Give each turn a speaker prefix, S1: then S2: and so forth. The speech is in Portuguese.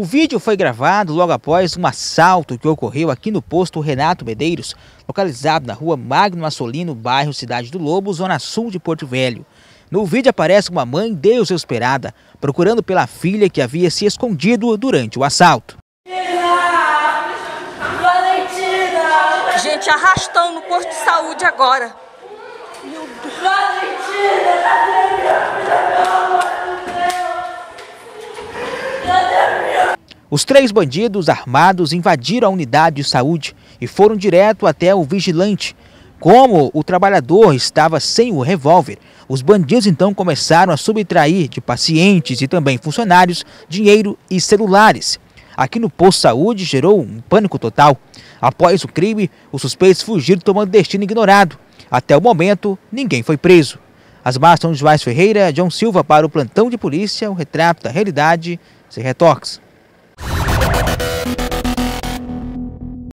S1: O vídeo foi gravado logo após um assalto que ocorreu aqui no posto Renato Medeiros, localizado na rua Magno Assolino, bairro Cidade do Lobo, zona sul de Porto Velho. No vídeo aparece uma mãe deus esperada procurando pela filha que havia se escondido durante o assalto.
S2: Gente, arrastão no posto de saúde agora. Meu Deus.
S1: Os três bandidos armados invadiram a unidade de saúde e foram direto até o vigilante. Como o trabalhador estava sem o revólver, os bandidos então começaram a subtrair de pacientes e também funcionários dinheiro e celulares. Aqui no posto saúde gerou um pânico total. Após o crime, os suspeitos fugiram tomando destino ignorado. Até o momento, ninguém foi preso. As mãos são de Ferreira, John Silva para o plantão de polícia, o retrato da realidade, sem retoques.